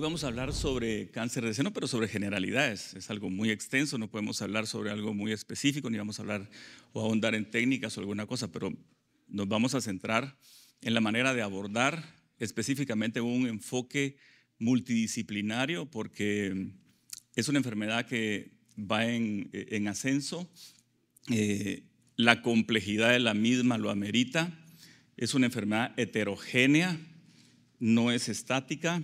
vamos a hablar sobre cáncer de seno, pero sobre generalidades. Es algo muy extenso, no podemos hablar sobre algo muy específico, ni vamos a hablar o ahondar en técnicas o alguna cosa, pero nos vamos a centrar en la manera de abordar específicamente un enfoque multidisciplinario, porque es una enfermedad que va en, ascenso, eh, la complejidad de la misma lo amerita, es una enfermedad heterogénea, no es estática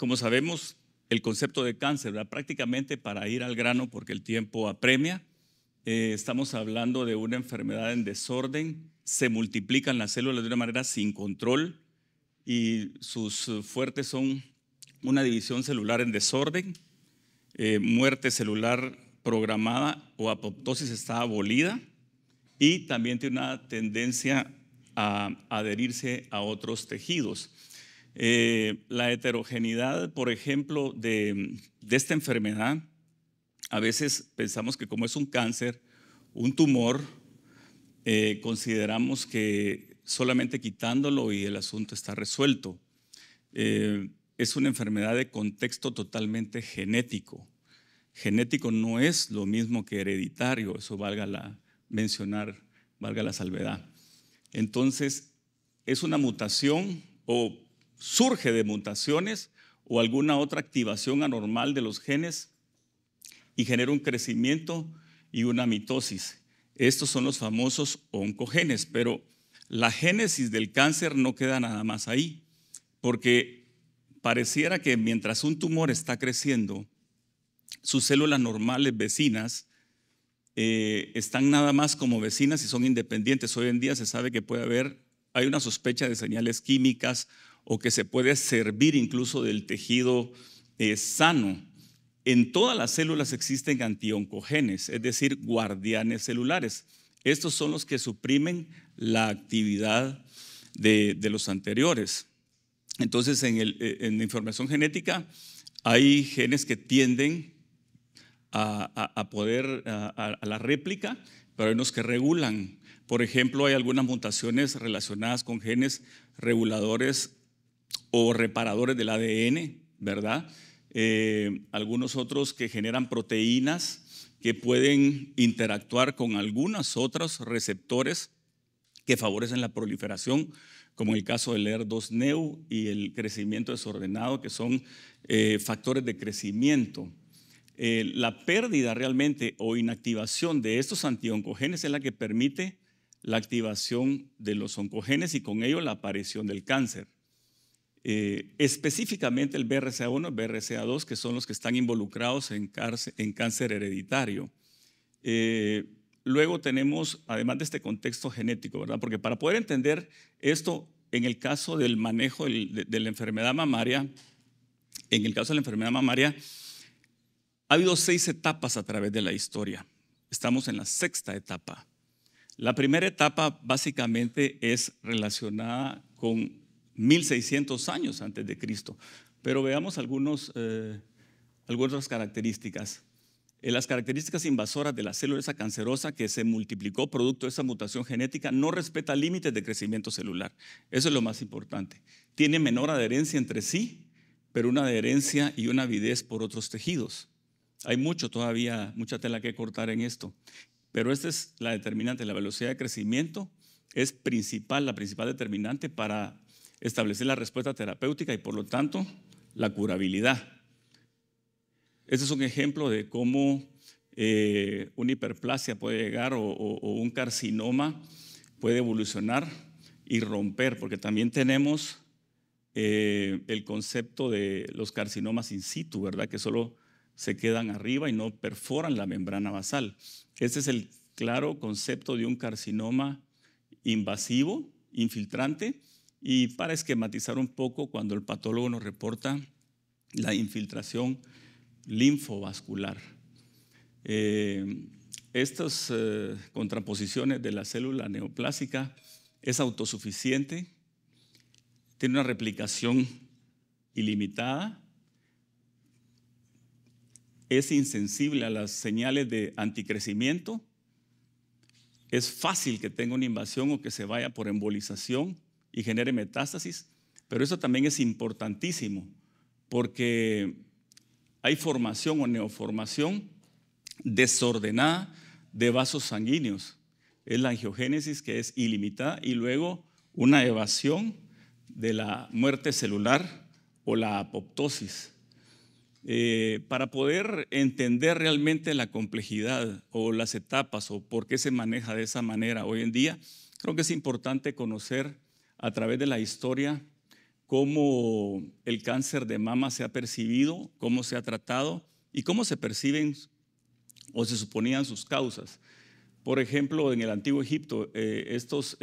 como sabemos, el concepto de cáncer, prácticamente para ir al grano porque el tiempo apremia, eh, estamos hablando de una enfermedad en desorden, se multiplican las células de una manera sin control y sus fuertes son una división celular en desorden, eh, muerte celular programada o apoptosis está abolida y también tiene una tendencia a adherirse a otros tejidos. Eh, la heterogeneidad, por ejemplo, de, esta enfermedad. A veces pensamos que como es un cáncer, un tumor, eh, consideramos que solamente quitándolo y el asunto está resuelto. Eh, es una enfermedad de contexto totalmente genético. Genético no es lo mismo que hereditario, eso valga la mencionar, valga la salvedad. Entonces, es una mutación o surge de mutaciones o alguna otra activación anormal de los genes y genera un crecimiento y una mitosis. Estos son los famosos oncogenes, pero la génesis del cáncer no queda nada más ahí, porque pareciera que mientras un tumor está creciendo, sus células normales vecinas eh, están nada más como vecinas y son independientes. Hoy en día se sabe que puede haber, hay una sospecha de señales químicas o que se puede servir incluso del tejido eh, sano. En todas las células existen antioncogenes, es decir, guardianes celulares. Estos son los que suprimen la actividad de, los anteriores. Entonces, eh, en, la información genética hay genes que tienden a, poder, a la réplica, pero hay unos que regulan. Por ejemplo, hay algunas mutaciones relacionadas con genes reguladores o reparadores del ADN, ¿verdad? Eh, algunos otros que generan proteínas que pueden interactuar con algunos otros receptores que favorecen la proliferación, como el caso del ER2-NEU y el crecimiento desordenado, que son eh, factores de crecimiento. Eh, la pérdida realmente o inactivación de estos antioncogenes es la que permite la activación de los oncogenes y con ello la aparición del cáncer. Eh, específicamente el BRCA1 el BRCA2, que son los que están involucrados en, cáncer hereditario. Eh, luego tenemos, además de este contexto genético, ¿verdad? Porque para poder entender esto, en el caso del manejo de la enfermedad mamaria, en el caso de la enfermedad mamaria, ha habido seis etapas a través de la historia. Estamos en la sexta etapa. La primera etapa básicamente es relacionada con 1600 años antes de Cristo. Pero veamos algunos, eh, algunas características. en eh, las características invasoras de la célula esa cancerosa que se multiplicó producto de esa mutación genética no respeta límites de crecimiento celular. Eso es lo más importante. Tiene menor adherencia entre sí, pero una adherencia y una avidez por otros tejidos. Hay mucho todavía, mucha tela que cortar en esto. Pero esta es la determinante, la velocidad de crecimiento es principal, la principal determinante para establecer la respuesta terapéutica y por lo tanto la curabilidad. Este es un ejemplo de cómo eh, una hiperplasia puede llegar o, un carcinoma puede evolucionar y romper, porque también tenemos eh, el concepto de los carcinomas in situ, ¿verdad? Que solo se quedan arriba y no perforan la membrana basal. Este es el claro concepto de un carcinoma invasivo, infiltrante, y para esquematizar un poco, cuando el patólogo nos reporta la infiltración linfovascular, eh, estas eh, contraposiciones de la célula neoplásica es autosuficiente, tiene una replicación ilimitada, es insensible a las señales de anticrecimiento, es fácil que tenga una invasión o que se vaya por embolización y genere metástasis, pero eso también es importantísimo porque hay formación o neoformación desordenada de vasos sanguíneos. Es la angiogénesis que es ilimitada y luego una evasión de la muerte celular o la apoptosis. Eh, para poder entender realmente la complejidad o las etapas o por qué se maneja de esa manera hoy en día, creo que es importante conocer a través de la historia cómo el cáncer de mama se ha percibido, cómo se ha tratado y cómo se perciben o se suponían sus causas. Por ejemplo, en el antiguo Egipto, eh, estos,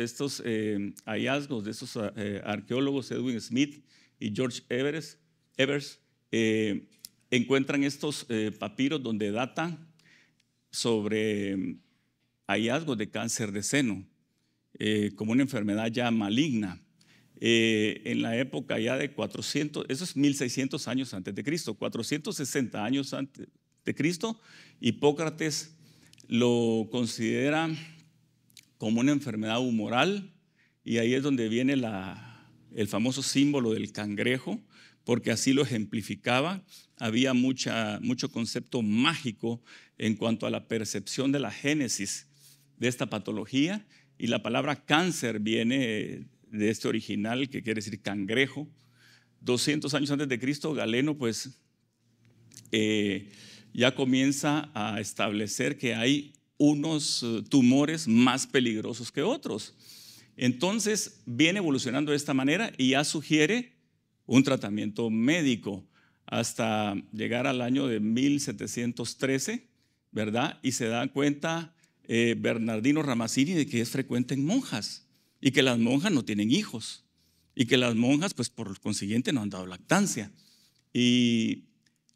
eh, hallazgos de estos eh, arqueólogos Edwin Smith y George Evers, encuentran estos papiros donde datan sobre hallazgos de cáncer de seno. Eh, como una enfermedad ya maligna. Eh, en la época ya de 400, eso es 1600 años antes de Cristo, 460 años antes de Cristo, Hipócrates lo considera como una enfermedad humoral y ahí es donde viene la, el famoso símbolo del cangrejo, porque así lo ejemplificaba. Había mucha, mucho concepto mágico en cuanto a la percepción de la génesis de esta patología y la palabra cáncer viene de este original que quiere decir cangrejo. 200 años antes de Cristo, Galeno pues eh, ya comienza a establecer que hay unos eh, tumores más peligrosos que otros. Entonces viene evolucionando de esta manera y ya sugiere un tratamiento médico hasta llegar al año de 1713, ¿verdad? Y se dan cuenta eh, Bernardino Ramazzini de que es frecuente en monjas y que las monjas no tienen hijos y que las monjas, pues por consiguiente, no han dado lactancia. Y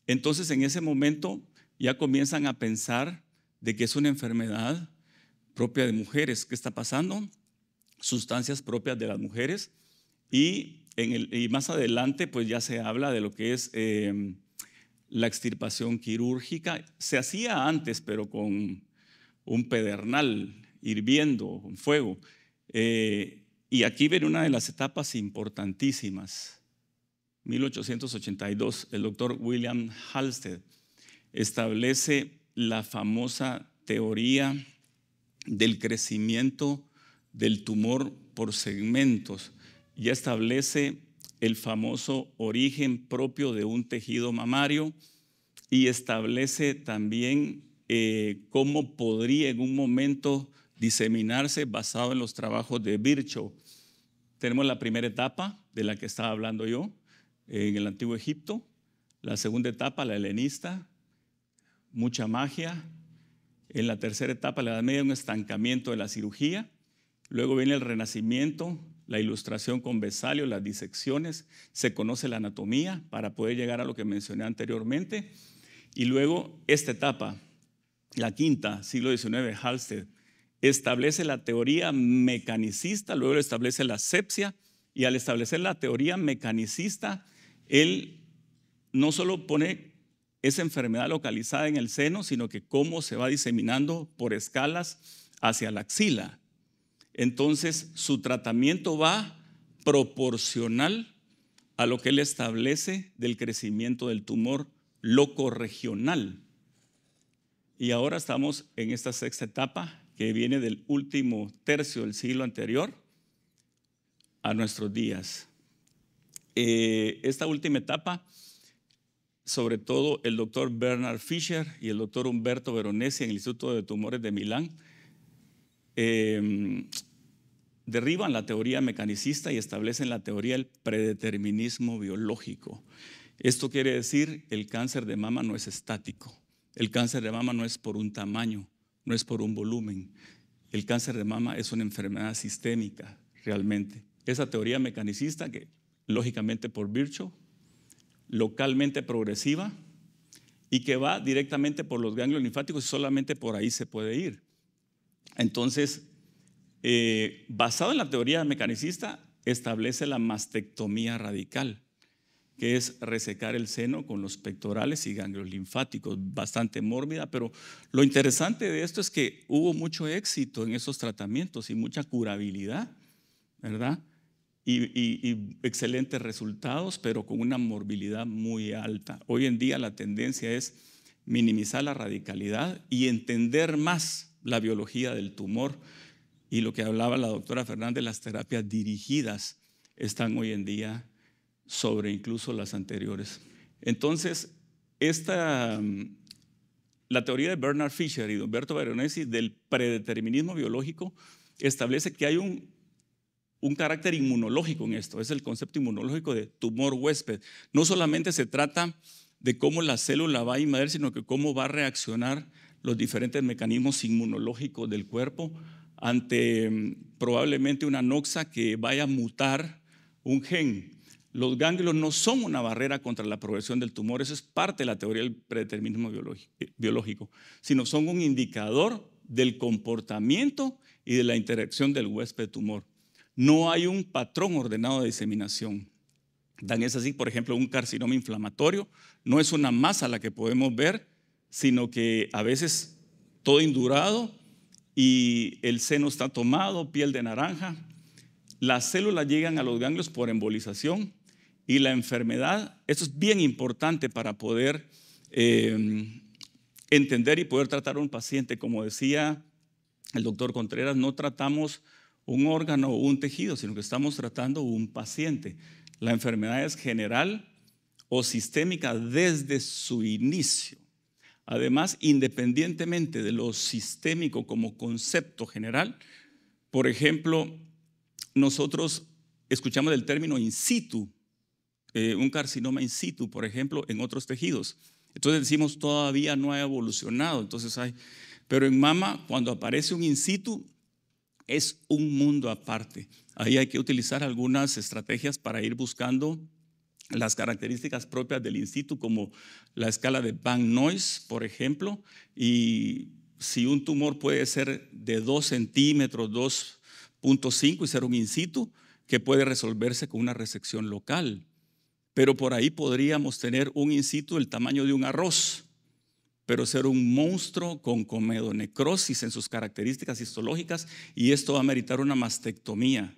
entonces en ese momento ya comienzan a pensar de que es una enfermedad propia de mujeres. ¿Qué está pasando? Sustancias propias de las mujeres. Y, en el, más adelante, pues ya se habla de lo que es eh, la extirpación quirúrgica. Se hacía antes, pero con un pedernal hirviendo un fuego. Eh, y aquí ven una de las etapas importantísimas. 1882, el doctor William Halstead establece la famosa teoría del crecimiento del tumor por segmentos. y establece el famoso origen propio de un tejido mamario y establece también eh, cómo podría en un momento diseminarse basado en los trabajos de Virchow. Tenemos la primera etapa de la que estaba hablando yo en el Antiguo Egipto, la segunda etapa, la helenista, mucha magia. En la tercera etapa, la Edad Media, un estancamiento de la cirugía. Luego viene el Renacimiento, la ilustración con besalio, las disecciones. Se conoce la anatomía para poder llegar a lo que mencioné anteriormente. Y luego esta etapa, la quinta, siglo XIX, Halsted establece la teoría mecanicista, luego establece la sepsia y al establecer la teoría mecanicista, él no solo pone esa enfermedad localizada en el seno, sino que cómo se va diseminando por escalas hacia la axila. Entonces, su tratamiento va proporcional a lo que él establece del crecimiento del tumor regional. Y ahora estamos en esta sexta etapa que viene del último tercio del siglo anterior a nuestros días. Eh, esta última etapa, sobre todo el doctor Bernard Fischer y el doctor Humberto Veronesi en el Instituto de Tumores de Milán, em, derriban la teoría mecanicista y establecen la teoría del predeterminismo biológico. Esto quiere decir el cáncer de mama no es estático el cáncer de mama no es por un tamaño, no es por un volumen. El cáncer de mama es una enfermedad sistémica, realmente. Esa teoría mecanicista, que lógicamente por Virchow, localmente progresiva y que va directamente por los ganglios linfáticos y solamente por ahí se puede ir. Entonces, eh, basado en la teoría mecanicista, establece la mastectomía radical que es resecar el seno con los pectorales y ganglios linfáticos, bastante mórbida, pero lo interesante de esto es que hubo mucho éxito en esos tratamientos y mucha curabilidad, ¿verdad? Y, y, excelentes resultados, pero con una morbilidad muy alta. Hoy en día la tendencia es minimizar la radicalidad y entender más la biología del tumor. Y lo que hablaba la doctora Fernández, las terapias dirigidas están hoy en día sobre incluso las anteriores. Entonces, esta, mm, la teoría de Bernard Fisher y de Humberto Veronesi del predeterminismo biológico establece que hay un, un carácter inmunológico en esto, es el concepto inmunológico de tumor huésped. No solamente se trata de cómo la célula va a invadir, sino que cómo va a reaccionar los diferentes mecanismos inmunológicos del cuerpo ante mm, probablemente una noxa que vaya a mutar un gen los ganglios no son una barrera contra la progresión del tumor, eso es parte de la teoría del predeterminismo biológico, sino son un indicador del comportamiento y de la interacción del huésped tumor. No hay un patrón ordenado de diseminación. Dan es así, por ejemplo, un carcinoma inflamatorio no es una masa la que podemos ver, sino que a veces todo indurado y el seno está tomado, piel de naranja. Las células llegan a los ganglios por embolización y la enfermedad. Esto es bien importante para poder eh, entender y poder tratar a un paciente. Como decía el doctor Contreras, no tratamos un órgano o un tejido, sino que estamos tratando un paciente. La enfermedad es general o sistémica desde su inicio. Además, independientemente de lo sistémico como concepto general, por ejemplo, nosotros escuchamos el término in situ, eh, un carcinoma in situ, por ejemplo, en otros tejidos. Entonces decimos, todavía no ha evolucionado. Entonces hay, pero en mama, cuando aparece un in situ, es un mundo aparte. Ahí hay que utilizar algunas estrategias para ir buscando las características propias del in situ, como la escala de Bang Noise, por ejemplo, y si un tumor puede ser de 2 centímetros, 2.5 y ser un in situ, que puede resolverse con una resección local pero por ahí podríamos tener un situ del tamaño de un arroz, pero ser un monstruo con comedonecrosis en sus características histológicas y esto va a meritar una mastectomía,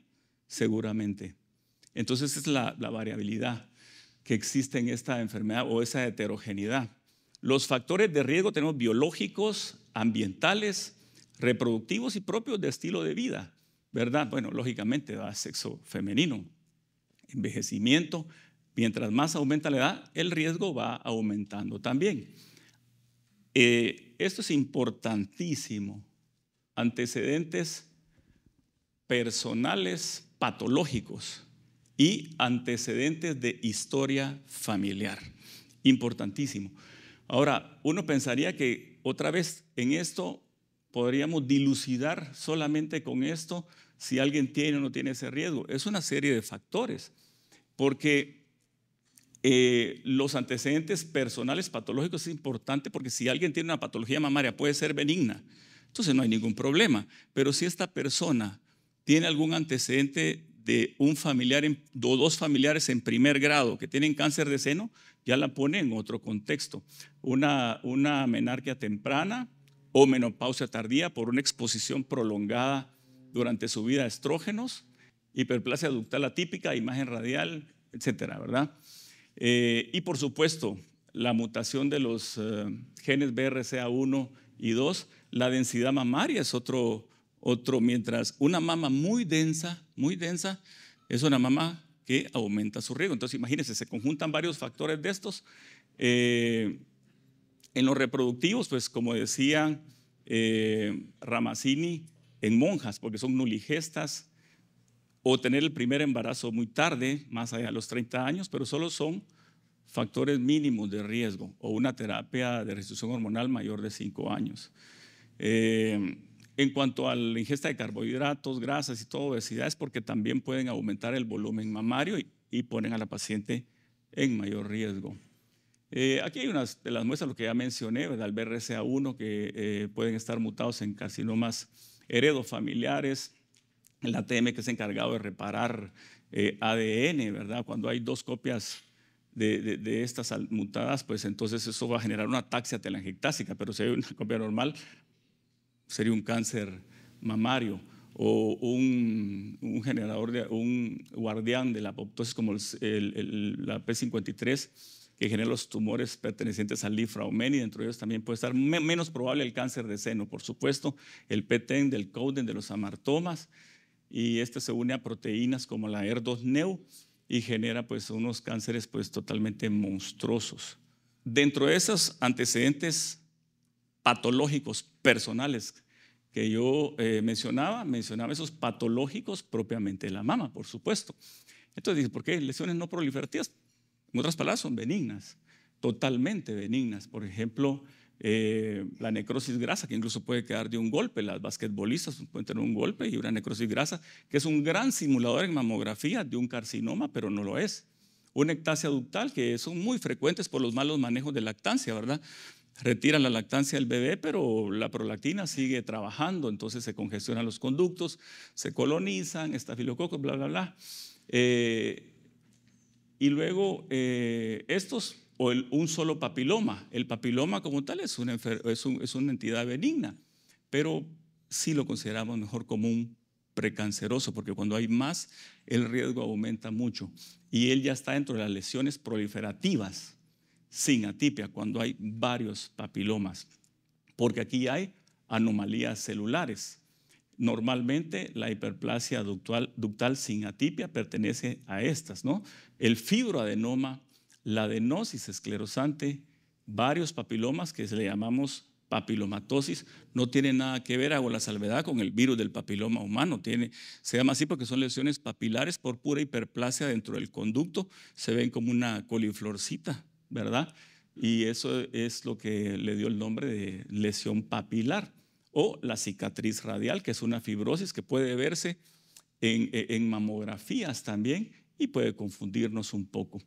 seguramente. Entonces es la, variabilidad que existe en esta enfermedad o esa heterogeneidad. Los factores de riesgo tenemos biológicos, ambientales, reproductivos y propios de estilo de vida, ¿verdad? Bueno, lógicamente, da sexo femenino, envejecimiento, Mientras más aumenta la edad, el riesgo va aumentando también. Eh, esto es importantísimo. Antecedentes personales patológicos y antecedentes de historia familiar. Importantísimo. Ahora, uno pensaría que otra vez en esto podríamos dilucidar solamente con esto si alguien tiene o no tiene ese riesgo. Es una serie de factores, porque eh, los antecedentes personales patológicos es importante porque si alguien tiene una patología mamaria puede ser benigna, entonces no hay ningún problema. Pero si esta persona tiene algún antecedente de un familiar o dos familiares en primer grado que tienen cáncer de seno, ya la pone en otro contexto. Una, una menarquia temprana o menopausia tardía por una exposición prolongada durante su vida a estrógenos, hiperplasia ductal atípica, imagen radial, etcétera, ¿verdad? Eh, y por supuesto, la mutación de los eh, genes BRCA1 y 2, la densidad mamaria es otro, otro, mientras una mama muy densa, muy densa, es una mama que aumenta su riesgo. Entonces, imagínense, se conjuntan varios factores de estos. Eh, en los reproductivos, pues como decía Ramazzini, en monjas, porque son nuligestas, o tener el primer embarazo muy tarde, más allá de los 30 años, pero solo son factores mínimos de riesgo o una terapia de restricción hormonal mayor de 5 años. Eh, en cuanto a la ingesta de carbohidratos, grasas y todo obesidad, es porque también pueden aumentar el volumen mamario y, ponen a la paciente en mayor riesgo. Eh, aquí hay unas de las muestras, lo que ya mencioné, del el BRCA1, que eh, pueden estar mutados en carcinomas familiares el ATM que es encargado de reparar eh, ADN, ¿verdad? Cuando hay dos copias de, estas mutadas, pues entonces eso va a generar una taxia telangiectásica, pero si hay una copia normal, sería un cáncer mamario o un, generador, de, un guardián de la apoptosis como la P53 que genera los tumores pertenecientes al y dentro de ellos también puede estar menos probable el cáncer de seno, por supuesto, el PTEN, del Coden, de los amartomas, y este se une a proteínas como la ER2-Neu y genera pues unos cánceres pues totalmente monstruosos. Dentro de esos antecedentes patológicos personales que yo eh, mencionaba, mencionaba esos patológicos propiamente de la mama, por supuesto. Entonces, dice ¿por qué lesiones no proliferativas? En otras palabras, son benignas, totalmente benignas. Por ejemplo, eh, la necrosis grasa, que incluso puede quedar de un golpe. Las basquetbolistas pueden tener un golpe y una necrosis grasa, que es un gran simulador en mamografía de un carcinoma, pero no lo es. Una ectasia ductal, que son muy frecuentes por los malos manejos de lactancia, ¿verdad? retira la lactancia del bebé, pero la prolactina sigue trabajando, entonces se congestionan los conductos, se colonizan, estafilococos, bla, bla, bla. Eh, y luego eh, estos un solo papiloma. El papiloma como tal es una, entidad benigna, pero sí lo consideramos mejor como un precanceroso, porque cuando hay más, el riesgo aumenta mucho. Y él ya está dentro de las lesiones proliferativas sin atipia, cuando hay varios papilomas, porque aquí hay anomalías celulares. Normalmente la hiperplasia ductal, ductal sin atipia pertenece a estas, ¿no? El fibroadenoma la adenosis esclerosante, varios papilomas que le llamamos papilomatosis, no tiene nada que ver, hago la salvedad, con el virus del papiloma humano. Tiene, se llama así porque son lesiones papilares por pura hiperplasia dentro del conducto. Se ven como una coliflorcita, ¿verdad? Y eso es lo que le dio el nombre de lesión papilar o la cicatriz radial, que es una fibrosis que puede verse en mamografías también y puede confundirnos un poco.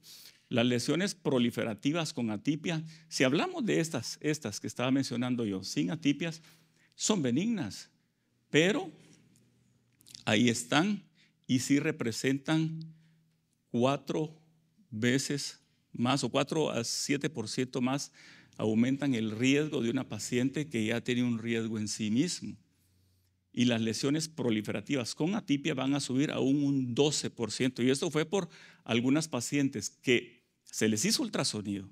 Las lesiones proliferativas con atipia, si hablamos de estas, estas que estaba mencionando yo, sin atipias, son benignas, pero ahí están y sí representan cuatro veces más o cuatro a siete por ciento más aumentan el riesgo de una paciente que ya tiene un riesgo en sí mismo. Y las lesiones proliferativas con atipia van a subir aún un 12%. Y esto fue por algunas pacientes que se les hizo ultrasonido,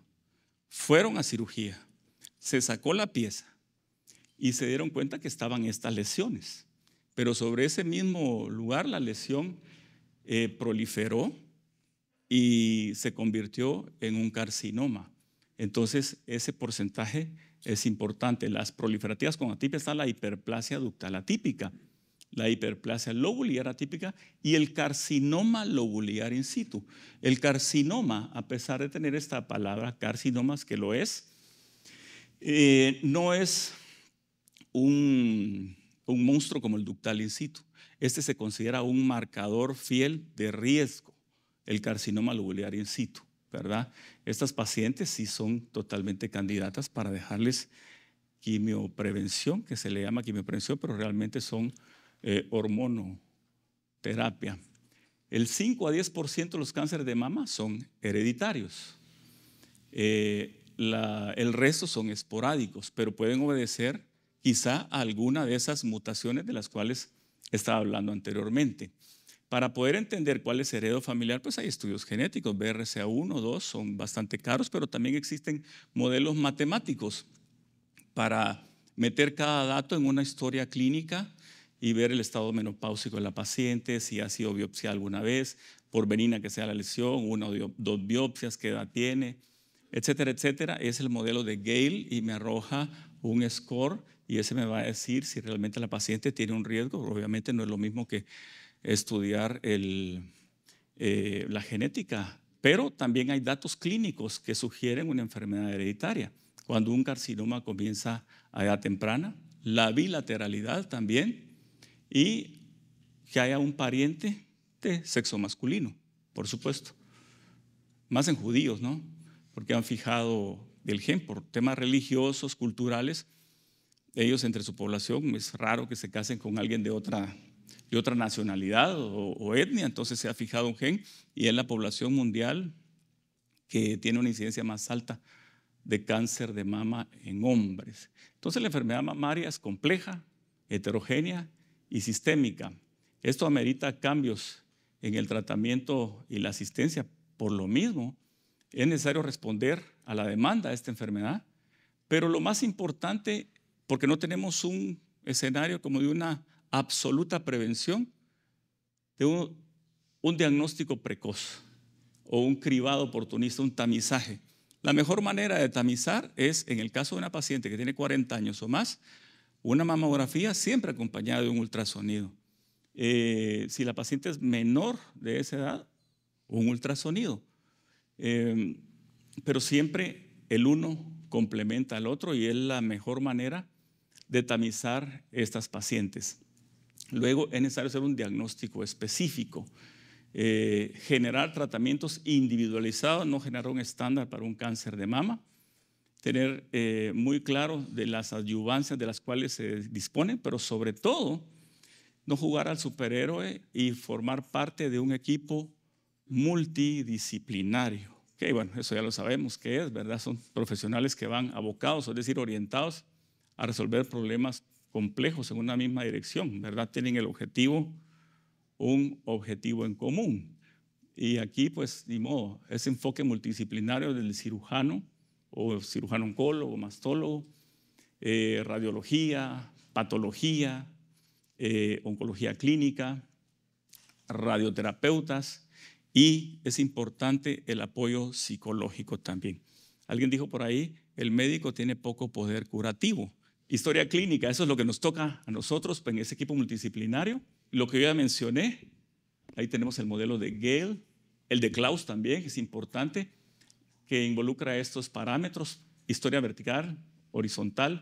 fueron a cirugía, se sacó la pieza y se dieron cuenta que estaban estas lesiones. Pero sobre ese mismo lugar la lesión eh, proliferó y se convirtió en un carcinoma. Entonces ese porcentaje es importante. Las proliferativas con atipia está la hiperplasia ductal atípica la hiperplasia lobular atípica y el carcinoma lobuliar in situ. El carcinoma, a pesar de tener esta palabra carcinomas que lo es, eh, no es un, un monstruo como el ductal in situ. Este se considera un marcador fiel de riesgo, el carcinoma lobular in situ, ¿verdad? Estas pacientes sí son totalmente candidatas para dejarles quimioprevención, que se le llama quimioprevención, pero realmente son eh, hormonoterapia. El 5 a 10% de los cánceres de mama son hereditarios. Eh, el resto son esporádicos, pero pueden obedecer quizá a alguna de esas mutaciones de las cuales estaba hablando anteriormente. Para poder entender cuál es heredo familiar, pues hay estudios genéticos, BRCA1, 2, son bastante caros, pero también existen modelos matemáticos para meter cada dato en una historia clínica y ver el estado menopáusico de la paciente, si ha sido biopsia alguna vez, por venina que sea la lesión, una o dos biopsias, qué edad tiene, etcétera, etcétera. Es el modelo de Gale y me arroja un score y ese me va a decir si realmente la paciente tiene un riesgo. Obviamente no es lo mismo que estudiar eh, la genética, pero también hay datos clínicos que sugieren una enfermedad hereditaria. Cuando un carcinoma comienza a edad temprana, la bilateralidad también y que haya un pariente de sexo masculino, por supuesto. Más en judíos, ¿no? Porque han fijado el gen por temas religiosos, culturales. Ellos entre su población es raro que se casen con alguien de otra, de otra nacionalidad o, o etnia, entonces se ha fijado un gen y es la población mundial que tiene una incidencia más alta de cáncer de mama en hombres. Entonces la enfermedad mamaria es compleja, heterogénea y sistémica. Esto amerita cambios en el tratamiento y la asistencia. Por lo mismo, es necesario responder a la demanda de esta enfermedad. Pero lo más importante, porque no tenemos un escenario como de una absoluta prevención, de un, un diagnóstico precoz o un cribado oportunista, un tamizaje. La mejor manera de tamizar es, en el caso de una paciente que tiene 40 años o más, una mamografía siempre acompañada de un ultrasonido. Eh, si la paciente es menor de esa edad, un ultrasonido. Em, pero siempre el uno complementa al otro y es la mejor manera de tamizar estas pacientes. Luego es necesario hacer un diagnóstico específico, eh, generar tratamientos individualizados, no generar un estándar para un cáncer de mama tener eh, muy claro de las adyuvancias de las cuales se dispone, pero sobre todo no jugar al superhéroe y formar parte de un equipo multidisciplinario. Que bueno, eso ya lo sabemos que es, ¿verdad? Son profesionales que van abocados, es decir, orientados a resolver problemas complejos en una misma dirección, ¿verdad? Tienen el objetivo, un objetivo en común. Y aquí, pues, ni modo, ese enfoque multidisciplinario del cirujano, o cirujano oncólogo, mastólogo, eh, radiología, patología, eh, oncología clínica, radioterapeutas y es importante el apoyo psicológico también. Alguien dijo por ahí, el médico tiene poco poder curativo. Historia clínica, eso es lo que nos toca a nosotros en ese equipo multidisciplinario. Lo que yo ya mencioné, ahí tenemos el modelo de Gale, el de Klaus también, que es importante que involucra estos parámetros, historia vertical, horizontal,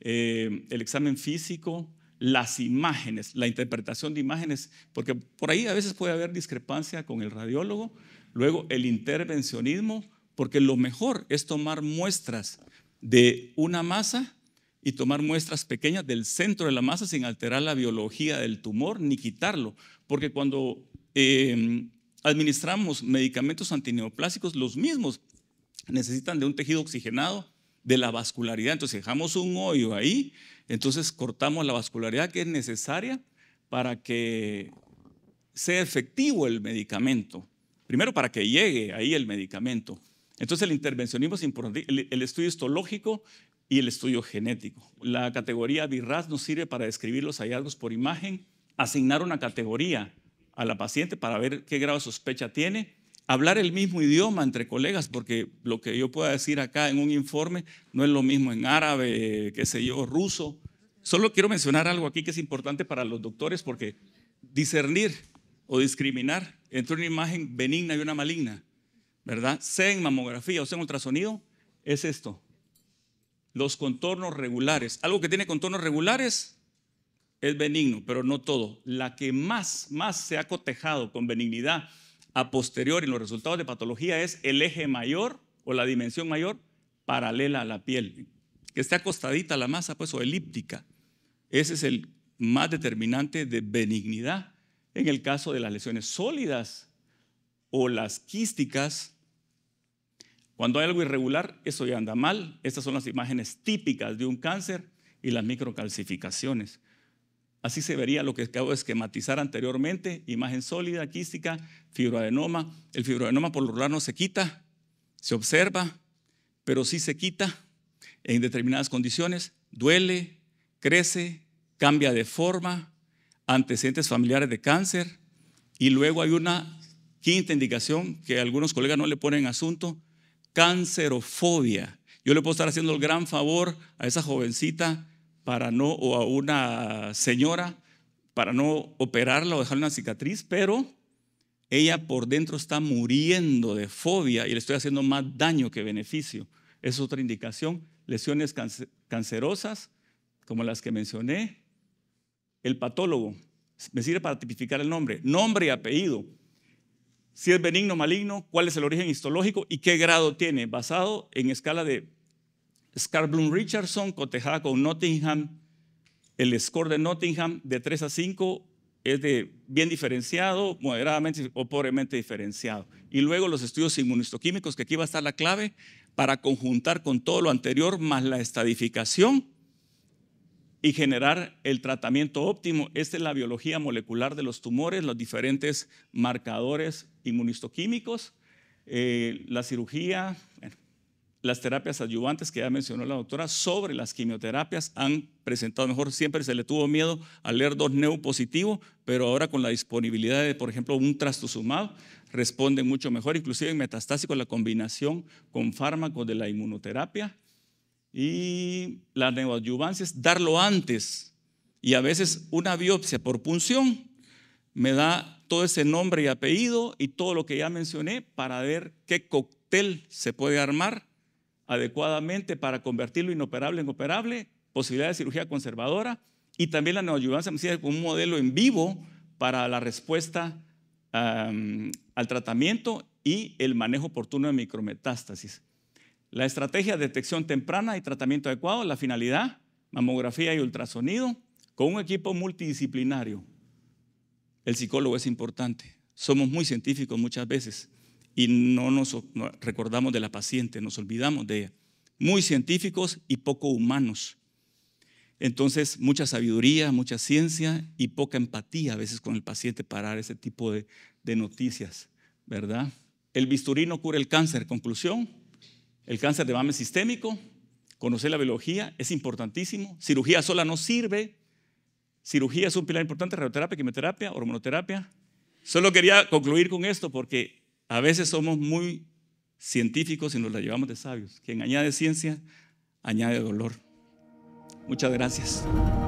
eh, el examen físico, las imágenes, la interpretación de imágenes, porque por ahí a veces puede haber discrepancia con el radiólogo, luego el intervencionismo, porque lo mejor es tomar muestras de una masa y tomar muestras pequeñas del centro de la masa sin alterar la biología del tumor ni quitarlo, porque cuando eh, administramos medicamentos antineoplásicos, los mismos necesitan de un tejido oxigenado, de la vascularidad. Entonces dejamos un hoyo ahí, entonces cortamos la vascularidad que es necesaria para que sea efectivo el medicamento. Primero, para que llegue ahí el medicamento. Entonces el intervencionismo es importante, el, estudio histológico y el estudio genético. La categoría BIRAS nos sirve para describir los hallazgos por imagen, asignar una categoría a la paciente para ver qué grado de sospecha tiene, hablar el mismo idioma entre colegas, porque lo que yo pueda decir acá en un informe no es lo mismo en árabe, qué sé yo, ruso. Solo quiero mencionar algo aquí que es importante para los doctores, porque discernir o discriminar entre una imagen benigna y una maligna, ¿verdad? Sea en mamografía o sea en ultrasonido, es esto. Los contornos regulares. Algo que tiene contornos regulares es benigno, pero no todo. La que más, más se ha cotejado con benignidad a posteriori en los resultados de patología es el eje mayor o la dimensión mayor paralela a la piel, que esté acostadita la masa, pues, o elíptica. Ese es el más determinante de benignidad en el caso de las lesiones sólidas o las quísticas. Cuando hay algo irregular, eso ya anda mal. Estas son las imágenes típicas de un cáncer y las microcalcificaciones. Así se vería lo que acabo de esquematizar anteriormente, imagen sólida, quística, fibroadenoma. El fibroadenoma por lo regular no se quita, se observa, pero sí se quita en determinadas condiciones, duele, crece, cambia de forma, antecedentes familiares de cáncer, y luego hay una quinta indicación que algunos colegas no le ponen asunto, cancerofobia. Yo le puedo estar haciendo el gran favor a esa jovencita para no, o a una señora, para no operarla o dejarle una cicatriz, pero ella por dentro está muriendo de fobia y le estoy haciendo más daño que beneficio. Es otra indicación. Lesiones cancerosas, como las que mencioné. El patólogo, me sirve para tipificar el nombre, nombre y apellido. Si es benigno, o maligno, cuál es el origen histológico y qué grado tiene, basado en escala de Bloom Richardson cotejada con Nottingham. El score de Nottingham de 3 a 5 es de bien diferenciado, moderadamente o pobremente diferenciado. Y luego los estudios inmunistoquímicos, que aquí va a estar la clave para conjuntar con todo lo anterior más la estadificación y generar el tratamiento óptimo. Esta es la biología molecular de los tumores, los diferentes marcadores inmunistoquímicos, eh, la cirugía las terapias adyuvantes que ya mencionó la doctora sobre las quimioterapias han presentado mejor. Siempre se le tuvo miedo al leer neu positivo pero ahora con la disponibilidad de, por ejemplo, un trastuzumab, responde mucho mejor, inclusive en metastásico la combinación con fármacos de la inmunoterapia. Y las neoadyuvancias, darlo antes. Y a veces una biopsia por punción me da todo ese nombre y apellido y todo lo que ya mencioné para ver qué cóctel se puede armar adecuadamente para convertirlo inoperable en operable, posibilidad de cirugía conservadora y también la neoadyuvancia con un modelo en vivo para la respuesta al tratamiento y el manejo oportuno de micrometástasis. La estrategia de detección temprana y tratamiento adecuado, la finalidad, mamografía y ultrasonido, con un equipo multidisciplinario. El psicólogo es importante. Somos muy científicos muchas veces y no nos recordamos de la paciente, nos olvidamos de ella. Muy científicos y poco humanos. Entonces, mucha sabiduría, mucha ciencia y poca empatía a veces con el paciente para dar ese tipo de, noticias, ¿verdad? El bisturí no cura el cáncer. Conclusión, el cáncer de es sistémico, conocer la biología es importantísimo. Cirugía sola no sirve. Cirugía es un pilar importante, radioterapia, quimioterapia, hormonoterapia. Solo quería concluir con esto porque a veces somos muy científicos y nos la llevamos de sabios. Quien añade ciencia, añade dolor. Muchas gracias.